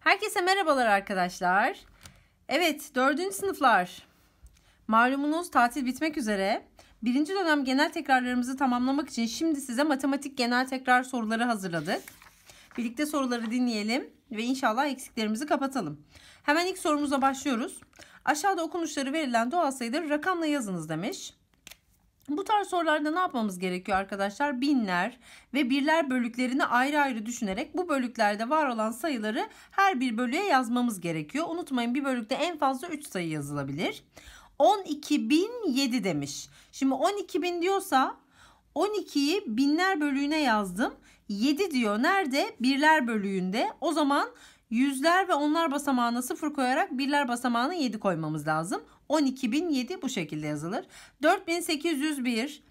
Herkese merhabalar arkadaşlar. Evet dördüncü sınıflar. Malumunuz tatil bitmek üzere. Birinci dönem genel tekrarlarımızı tamamlamak için şimdi size matematik genel tekrar soruları hazırladık. Birlikte soruları dinleyelim ve inşallah eksiklerimizi kapatalım. Hemen ilk sorumuza başlıyoruz. Aşağıda okunuşları verilen doğal sayıları rakamla yazınız demiş. Bu tarz sorularda ne yapmamız gerekiyor arkadaşlar? Binler ve birler bölüklerini ayrı ayrı düşünerek bu bölüklerde var olan sayıları her bir bölüğe yazmamız gerekiyor. Unutmayın bir bölükte en fazla 3 sayı yazılabilir. 12.007 demiş. Şimdi 12.000 diyorsa 12'yi binler bölüğüne yazdım. 7 diyor. Nerede? Birler bölüğünde. O zaman yüzler ve onlar basamağına sıfır koyarak birler basamağına 7 koymamız lazım. 12007 bu şekilde yazılır. 4801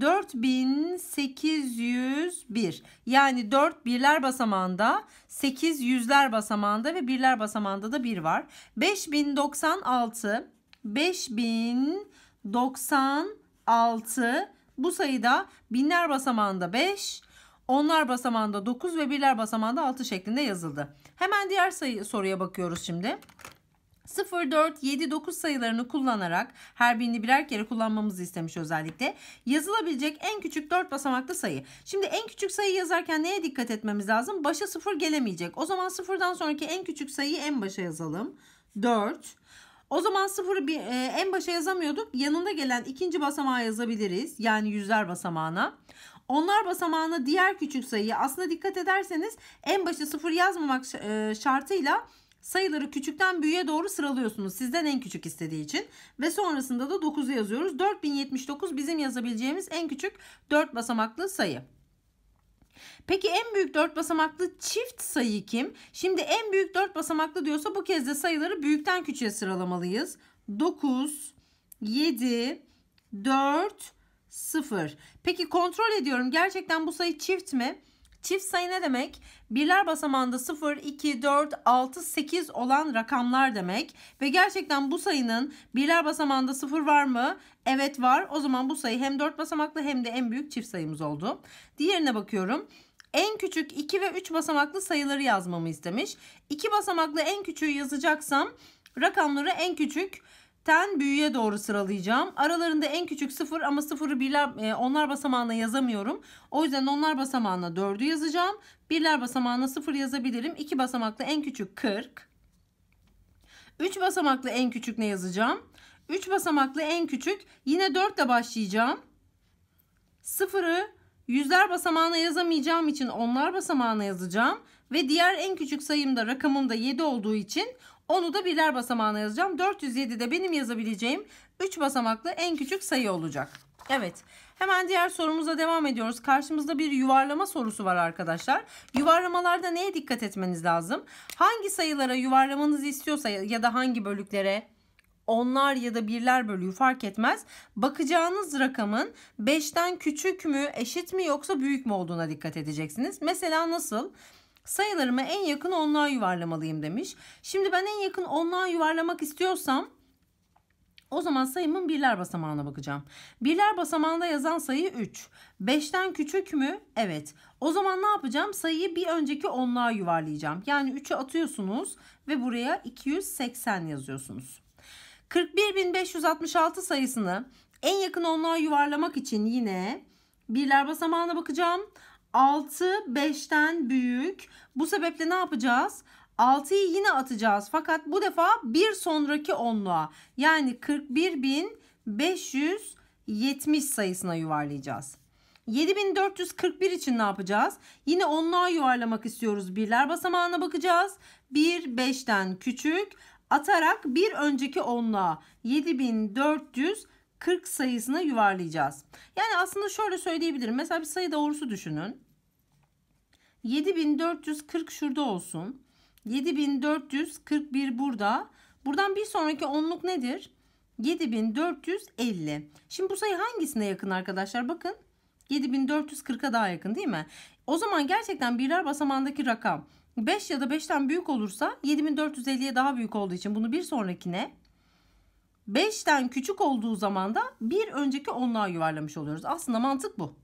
4801 yani 4 birler basamağında 8 yüzler basamağında ve birler basamağında da 1 var. 5096 5096 bu sayıda binler basamağında 5 onlar basamağında 9 ve birler basamağında 6 şeklinde yazıldı. Hemen diğer sayı, soruya bakıyoruz şimdi. 0, 4, 7, 9 sayılarını kullanarak her birini birer kere kullanmamızı istemiş özellikle. Yazılabilecek en küçük 4 basamaklı sayı. Şimdi en küçük sayı yazarken neye dikkat etmemiz lazım? Başa 0 gelemeyecek. O zaman 0'dan sonraki en küçük sayıyı en başa yazalım. 4. O zaman 0'ı e, en başa yazamıyorduk. Yanında gelen ikinci basamağı yazabiliriz. Yani yüzler basamağına. Onlar basamağına diğer küçük sayıyı aslında dikkat ederseniz en başa 0 yazmamak e, şartıyla Sayıları küçükten büyüğe doğru sıralıyorsunuz. Sizden en küçük istediği için. Ve sonrasında da 9'u yazıyoruz. 4079 bizim yazabileceğimiz en küçük 4 basamaklı sayı. Peki en büyük 4 basamaklı çift sayı kim? Şimdi en büyük 4 basamaklı diyorsa bu kez de sayıları büyükten küçüğe sıralamalıyız. 9, 7, 4, 0. Peki kontrol ediyorum. Gerçekten bu sayı çift mi? Çift sayı ne demek? Birler basamağında 0, 2, 4, 6, 8 olan rakamlar demek. Ve gerçekten bu sayının birler basamağında 0 var mı? Evet var. O zaman bu sayı hem 4 basamaklı hem de en büyük çift sayımız oldu. Diğerine bakıyorum. En küçük 2 ve 3 basamaklı sayıları yazmamı istemiş. 2 basamaklı en küçüğü yazacaksam rakamları en küçük küçükten büyüğe doğru sıralayacağım. Aralarında en küçük 0 ama 0'ı e, onlar basamağına yazamıyorum. O yüzden onlar basamağına 4'ü yazacağım. Birler basamağına 0 yazabilirim. 2 basamaklı en küçük 40. 3 basamaklı en küçük ne yazacağım? 3 basamaklı en küçük yine 4 ile başlayacağım. 0'ı yüzler basamağına yazamayacağım için onlar basamağına yazacağım. Ve diğer en küçük sayımda rakamımda da 7 olduğu için onu da birler basamağına yazacağım. 407 de benim yazabileceğim 3 basamaklı en küçük sayı olacak. Evet. Hemen diğer sorumuza devam ediyoruz. Karşımızda bir yuvarlama sorusu var arkadaşlar. Yuvarlamalarda neye dikkat etmeniz lazım? Hangi sayılara yuvarlamanızı istiyorsa ya da hangi bölüklere onlar ya da birler bölüğü fark etmez. Bakacağınız rakamın 5'ten küçük mü, eşit mi yoksa büyük mü olduğuna dikkat edeceksiniz. Mesela nasıl? Nasıl? Sayılarıma en yakın onluğa yuvarlamalıyım demiş. Şimdi ben en yakın onluğa yuvarlamak istiyorsam o zaman sayımın birler basamağına bakacağım. Birler basamağında yazan sayı 3. 5'ten küçük mü? Evet. O zaman ne yapacağım? Sayıyı bir önceki onluğa yuvarlayacağım. Yani 3'ü atıyorsunuz ve buraya 280 yazıyorsunuz. 41.566 sayısını en yakın onluğa yuvarlamak için yine birler basamağına bakacağım. 6 5'ten büyük. Bu sebeple ne yapacağız? 6'yı yine atacağız. Fakat bu defa bir sonraki onluğa yani 41.570 sayısına yuvarlayacağız. 7441 için ne yapacağız? Yine onluğa yuvarlamak istiyoruz. Birler basamağına bakacağız. 1 5'ten küçük atarak bir önceki onluğa 7400 40 sayısına yuvarlayacağız. Yani aslında şöyle söyleyebilirim. Mesela bir sayı doğrusu düşünün. 7440 şurada olsun. 7441 burada. Buradan bir sonraki onluk nedir? 7450. Şimdi bu sayı hangisine yakın arkadaşlar? Bakın 7440'a daha yakın değil mi? O zaman gerçekten birer basamağındaki rakam 5 ya da 5'ten büyük olursa 7450'ye daha büyük olduğu için bunu bir sonrakine 5'ten küçük olduğu zaman da bir önceki onluğa yuvarlamış oluyoruz. Aslında mantık bu.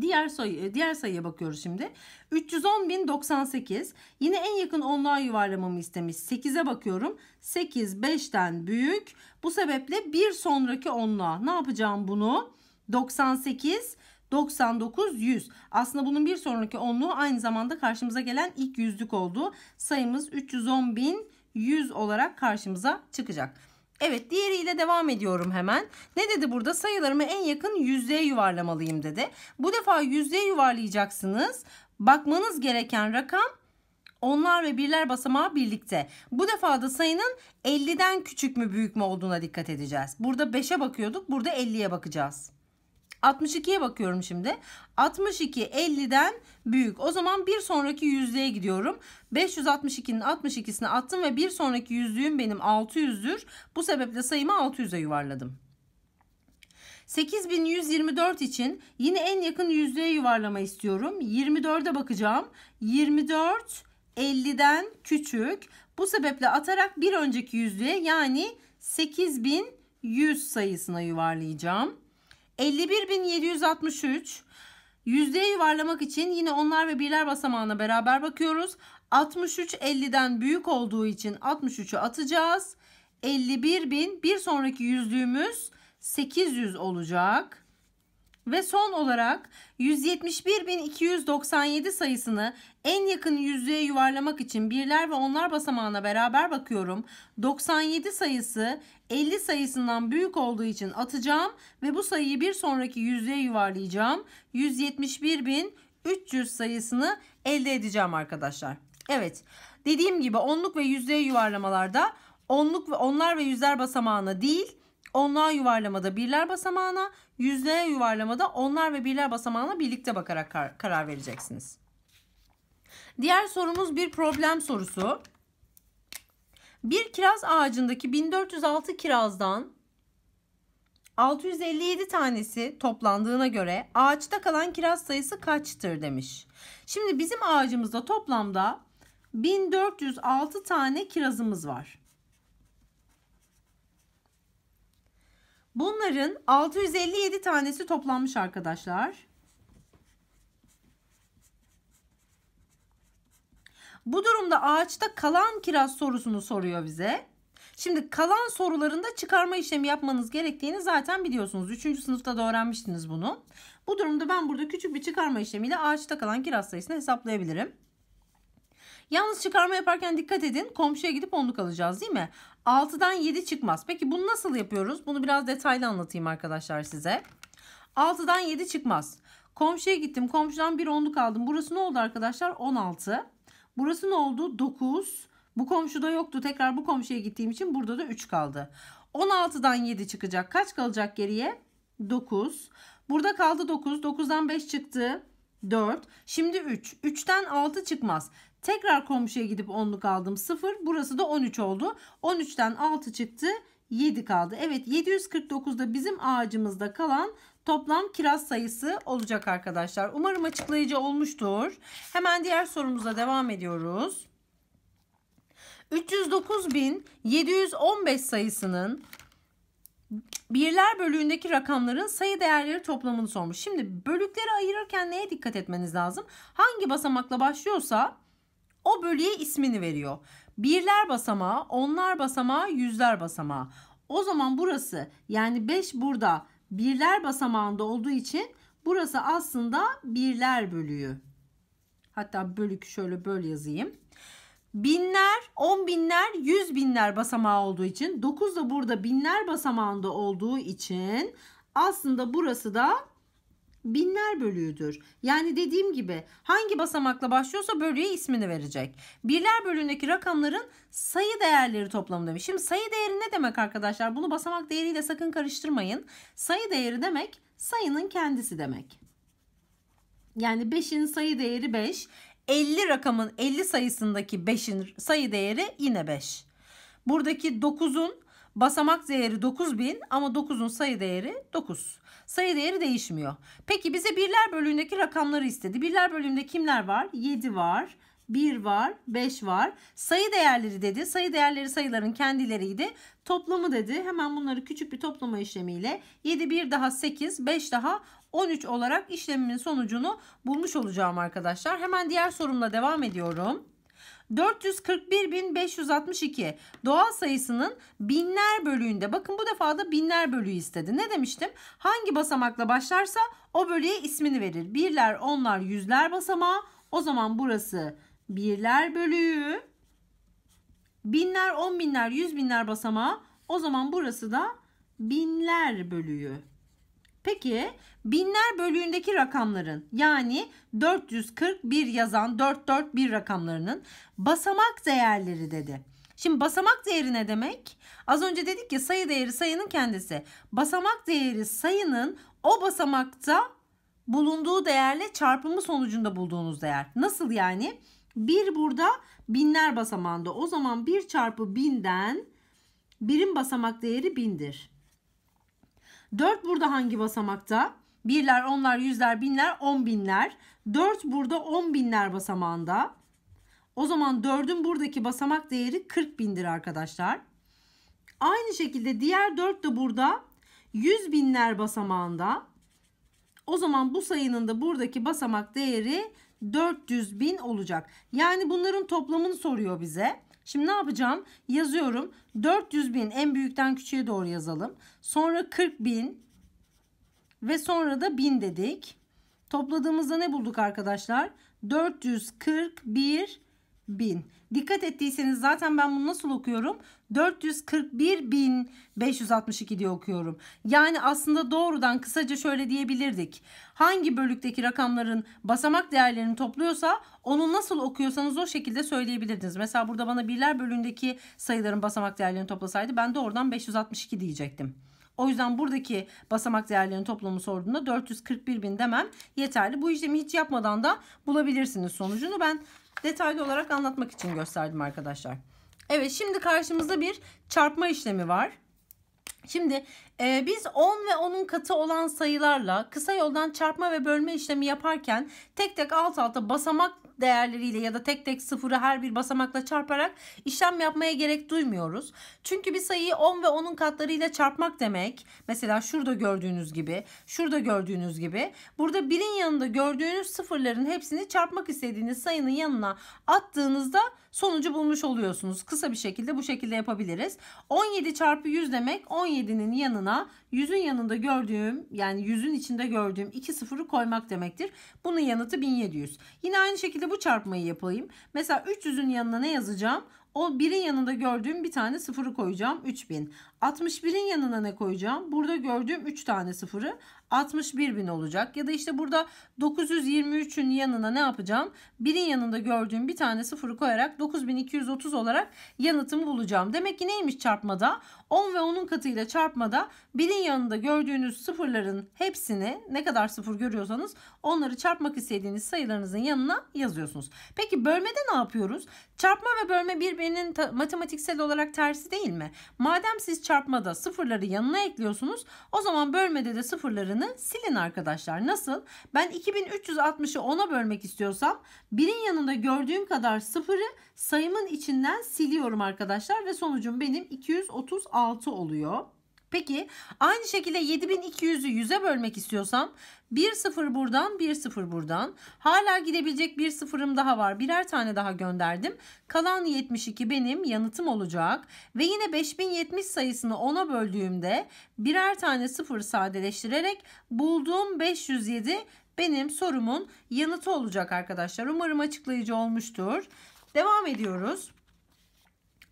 Diğer, sayı, e, diğer sayıya bakıyoruz şimdi. 310.098. Yine en yakın onluğa yuvarlamamı istemiş. 8'e bakıyorum. 8 5'ten büyük. Bu sebeple bir sonraki onluğa ne yapacağım bunu? 98 99 100. Aslında bunun bir sonraki onluğu aynı zamanda karşımıza gelen ilk yüzlük oldu. Sayımız 310.100 olarak karşımıza çıkacak. Evet diğeriyle devam ediyorum hemen. Ne dedi burada? Sayılarımı en yakın yüzdeye yuvarlamalıyım dedi. Bu defa yüzdeye yuvarlayacaksınız. Bakmanız gereken rakam onlar ve birler basamağı birlikte. Bu defa da sayının 50'den küçük mü büyük mü olduğuna dikkat edeceğiz. Burada 5'e bakıyorduk. Burada 50'ye bakacağız. 62'ye bakıyorum şimdi. 62 50'den büyük. O zaman bir sonraki yüzlüğe gidiyorum. 562'nin 62'sini attım ve bir sonraki yüzlüğüm benim 600'dür. Bu sebeple sayımı 600'e yuvarladım. 8124 için yine en yakın yüzlüğe yuvarlama istiyorum. 24'e bakacağım. 24 50'den küçük. Bu sebeple atarak bir önceki yüzlüğe yani 8100 sayısına yuvarlayacağım. 51.763 yüzdeye yuvarlamak için yine onlar ve birler basamağına beraber bakıyoruz. 63 50'den büyük olduğu için 63'ü atacağız. 51.000 bir sonraki yüzdüğümüz 800 olacak. Ve son olarak 171.297 sayısını en yakın yüzlüğe yuvarlamak için birler ve onlar basamağına beraber bakıyorum. 97 sayısı 50 sayısından büyük olduğu için atacağım ve bu sayıyı bir sonraki yüzlüğe yuvarlayacağım. 171.300 sayısını elde edeceğim arkadaşlar. Evet dediğim gibi onluk ve yüzlüğe yuvarlamalarda onluk ve onlar ve yüzler basamağına değil onlar yuvarlamada birler basamağına, yüzlüğe yuvarlamada onlar ve birler basamağına birlikte bakarak kar karar vereceksiniz. Diğer sorumuz bir problem sorusu. Bir kiraz ağacındaki 1406 kirazdan 657 tanesi toplandığına göre ağaçta kalan kiraz sayısı kaçtır demiş. Şimdi bizim ağacımızda toplamda 1406 tane kirazımız var. Bunların 657 tanesi toplanmış arkadaşlar. Bu durumda ağaçta kalan kiraz sorusunu soruyor bize. Şimdi kalan sorularında çıkarma işlemi yapmanız gerektiğini zaten biliyorsunuz. Üçüncü sınıfta da öğrenmiştiniz bunu. Bu durumda ben burada küçük bir çıkarma işlemiyle ağaçta kalan kiraz sayısını hesaplayabilirim. Yalnız çıkarma yaparken dikkat edin. Komşuya gidip onluk alacağız değil mi? 6'dan 7 çıkmaz. Peki bunu nasıl yapıyoruz? Bunu biraz detaylı anlatayım arkadaşlar size. 6'dan 7 çıkmaz. Komşuya gittim. Komşudan bir onluk aldım. Burası ne oldu arkadaşlar? 16. Burası ne oldu? 9. Bu komşuda yoktu. Tekrar bu komşuya gittiğim için burada da 3 kaldı. 16'dan 7 çıkacak. Kaç kalacak geriye? 9. Burada kaldı 9. 9'dan 5 çıktı. 4. Şimdi 3. 3'ten 6 çıkmaz. Tekrar komşuya gidip onluk aldım 0. Burası da 13 oldu. 13'ten 6 çıktı. 7 kaldı. Evet 749'da bizim ağacımızda kalan toplam kiraz sayısı olacak arkadaşlar. Umarım açıklayıcı olmuştur. Hemen diğer sorumuza devam ediyoruz. 309.715 sayısının birler bölüğündeki rakamların sayı değerleri toplamını sormuş. Şimdi bölükleri ayırırken neye dikkat etmeniz lazım? Hangi basamakla başlıyorsa o bölüye ismini veriyor. Birler basamağı, onlar basamağı, yüzler basamağı. O zaman burası yani 5 burada birler basamağında olduğu için burası aslında birler bölüğü. Hatta bölük şöyle böl yazayım. Binler, on binler, yüz binler basamağı olduğu için 9 da burada binler basamağında olduğu için aslında burası da binler bölüğüdür. Yani dediğim gibi hangi basamakla başlıyorsa bölüğe ismini verecek. Birler bölüğündeki rakamların sayı değerleri toplamı demiş. Şimdi sayı değeri ne demek arkadaşlar? Bunu basamak değeriyle sakın karıştırmayın. Sayı değeri demek sayının kendisi demek. Yani 5'in sayı değeri 5. 50 rakamın 50 sayısındaki 5'in sayı değeri yine 5. Buradaki 9'un Basamak değeri 9000 ama 9'un sayı değeri 9. Sayı değeri değişmiyor. Peki bize birler bölümündeki rakamları istedi. Birler bölümünde kimler var? 7 var. 1 var, 5 var. Sayı değerleri dedi. Sayı değerleri sayıların kendileriydi. Toplamı dedi. Hemen bunları küçük bir toplama işlemiyle 7 1 daha 8, 5 daha 13 olarak işlemimin sonucunu bulmuş olacağım arkadaşlar. Hemen diğer sorumla devam ediyorum. 441.562 doğal sayısının binler bölüğünde bakın bu defa da binler bölüğü istedi. Ne demiştim? Hangi basamakla başlarsa o bölüğe ismini verir. Birler, onlar, yüzler basamağı. O zaman burası birler bölüğü. Binler, on binler, yüz binler basamağı. O zaman burası da binler bölüğü. Peki binler bölüğündeki rakamların yani 441 yazan 441 rakamlarının basamak değerleri dedi. Şimdi basamak değeri ne demek? Az önce dedik ya sayı değeri sayının kendisi. Basamak değeri sayının o basamakta bulunduğu değerle çarpımı sonucunda bulduğunuz değer. Nasıl yani? 1 burada binler basamağında. O zaman 1 çarpı binden birin basamak değeri bindir. 4 burada hangi basamakta? Birler, onlar, yüzler, binler, on binler. Dört burada on binler basamağında. O zaman dördün buradaki basamak değeri 40 bindir arkadaşlar. Aynı şekilde diğer dört de burada 100 binler basamağında. O zaman bu sayının da buradaki basamak değeri 400 bin olacak. Yani bunların toplamını soruyor bize. Şimdi ne yapacağım? Yazıyorum. 400 bin en büyükten küçüğe doğru yazalım. Sonra 40 bin ve sonra da 1000 dedik. Topladığımızda ne bulduk arkadaşlar? 441 bin. Dikkat ettiyseniz zaten ben bunu nasıl okuyorum? 441.562 diye okuyorum. Yani aslında doğrudan kısaca şöyle diyebilirdik. Hangi bölükteki rakamların basamak değerlerini topluyorsa onu nasıl okuyorsanız o şekilde söyleyebilirdiniz. Mesela burada bana birler bölündeki sayıların basamak değerlerini toplasaydı ben doğrudan 562 diyecektim. O yüzden buradaki basamak değerlerinin toplamı sorduğunda 441 bin demem yeterli. Bu işlemi hiç yapmadan da bulabilirsiniz sonucunu. Ben detaylı olarak anlatmak için gösterdim arkadaşlar. Evet şimdi karşımızda bir çarpma işlemi var. Şimdi ee, biz 10 ve 10'un katı olan sayılarla kısa yoldan çarpma ve bölme işlemi yaparken tek tek alt alta basamak değerleriyle ya da tek tek sıfırı her bir basamakla çarparak işlem yapmaya gerek duymuyoruz. Çünkü bir sayıyı 10 ve 10'un katlarıyla çarpmak demek mesela şurada gördüğünüz gibi şurada gördüğünüz gibi burada birin yanında gördüğünüz sıfırların hepsini çarpmak istediğiniz sayının yanına attığınızda sonucu bulmuş oluyorsunuz. Kısa bir şekilde bu şekilde yapabiliriz. 17 çarpı 100 demek 17'nin yanına yana yüzün yanında gördüğüm yani yüzün içinde gördüğüm iki sıfırı koymak demektir. Bunun yanıtı 1700. Yine aynı şekilde bu çarpmayı yapayım. Mesela 300'ün yanına ne yazacağım? O birin yanında gördüğüm bir tane sıfırı koyacağım 3000. 61'in yanına ne koyacağım? Burada gördüğüm 3 tane sıfırı 61 bin olacak. Ya da işte burada 923'ün yanına ne yapacağım? 1'in yanında gördüğüm bir tane sıfırı koyarak 9230 olarak yanıtımı bulacağım. Demek ki neymiş çarpmada? 10 ve 10'un katıyla çarpmada 1'in yanında gördüğünüz sıfırların hepsini ne kadar sıfır görüyorsanız onları çarpmak istediğiniz sayılarınızın yanına yazıyorsunuz. Peki bölmede ne yapıyoruz? Çarpma ve bölme birbirinin matematiksel olarak tersi değil mi? Madem siz çarpmada sıfırları yanına ekliyorsunuz. O zaman bölmede de sıfırlarını silin arkadaşlar. Nasıl? Ben 2360'ı 10'a bölmek istiyorsam birin yanında gördüğüm kadar sıfırı sayımın içinden siliyorum arkadaşlar ve sonucum benim 236 oluyor. Peki aynı şekilde 7200'ü 100'e bölmek istiyorsam 1 sıfır buradan 1 sıfır buradan hala gidebilecek bir sıfırım daha var birer tane daha gönderdim. Kalan 72 benim yanıtım olacak ve yine 5070 sayısını 10'a böldüğümde birer tane sıfır sadeleştirerek bulduğum 507 benim sorumun yanıtı olacak arkadaşlar. Umarım açıklayıcı olmuştur. Devam ediyoruz.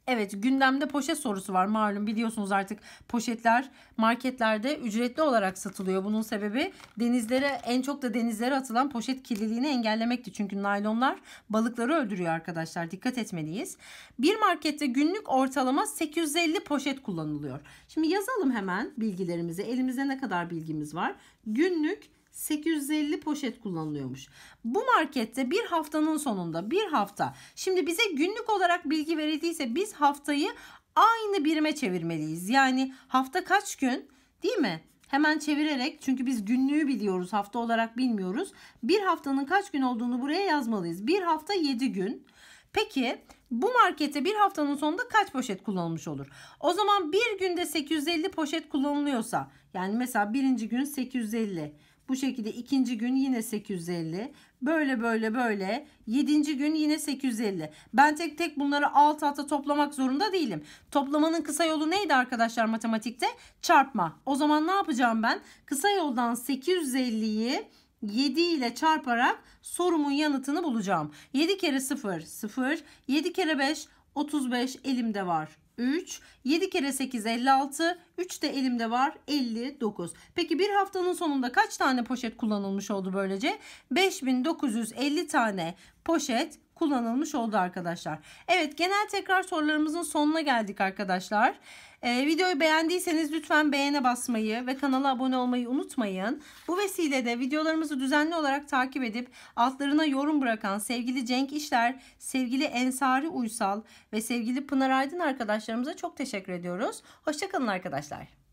Evet gündemde poşet sorusu var malum biliyorsunuz artık poşetler marketlerde ücretli olarak satılıyor. Bunun sebebi denizlere en çok da denizlere atılan poşet kirliliğini engellemekti. Çünkü naylonlar balıkları öldürüyor arkadaşlar dikkat etmeliyiz. Bir markette günlük ortalama 850 poşet kullanılıyor. Şimdi yazalım hemen bilgilerimizi elimizde ne kadar bilgimiz var. Günlük 850 poşet kullanılıyormuş. Bu markette bir haftanın sonunda bir hafta. Şimdi bize günlük olarak bilgi verildiyse biz haftayı aynı birime çevirmeliyiz. Yani hafta kaç gün değil mi? Hemen çevirerek çünkü biz günlüğü biliyoruz hafta olarak bilmiyoruz. Bir haftanın kaç gün olduğunu buraya yazmalıyız. Bir hafta 7 gün. Peki bu markete bir haftanın sonunda kaç poşet kullanılmış olur? O zaman bir günde 850 poşet kullanılıyorsa yani mesela birinci gün 850 bu şekilde ikinci gün yine 850 böyle böyle böyle yedinci gün yine 850 ben tek tek bunları alt alta toplamak zorunda değilim toplamanın kısa yolu neydi arkadaşlar matematikte çarpma o zaman ne yapacağım ben kısa yoldan 850'yi 7 ile çarparak sorumun yanıtını bulacağım. 7 kere 0 0, 7 kere 5 35 elimde var. 3, 7 kere 8 56, 3 de elimde var 59. Peki bir haftanın sonunda kaç tane poşet kullanılmış oldu böylece? 5950 tane poşet kullanılmış oldu arkadaşlar. Evet genel tekrar sorularımızın sonuna geldik arkadaşlar. E, videoyu beğendiyseniz lütfen beğene basmayı ve kanala abone olmayı unutmayın. Bu vesilede videolarımızı düzenli olarak takip edip altlarına yorum bırakan sevgili Cenk İşler, sevgili Ensari Uysal ve sevgili Pınar Aydın arkadaşlarımıza çok teşekkür ediyoruz. Hoşçakalın arkadaşlar.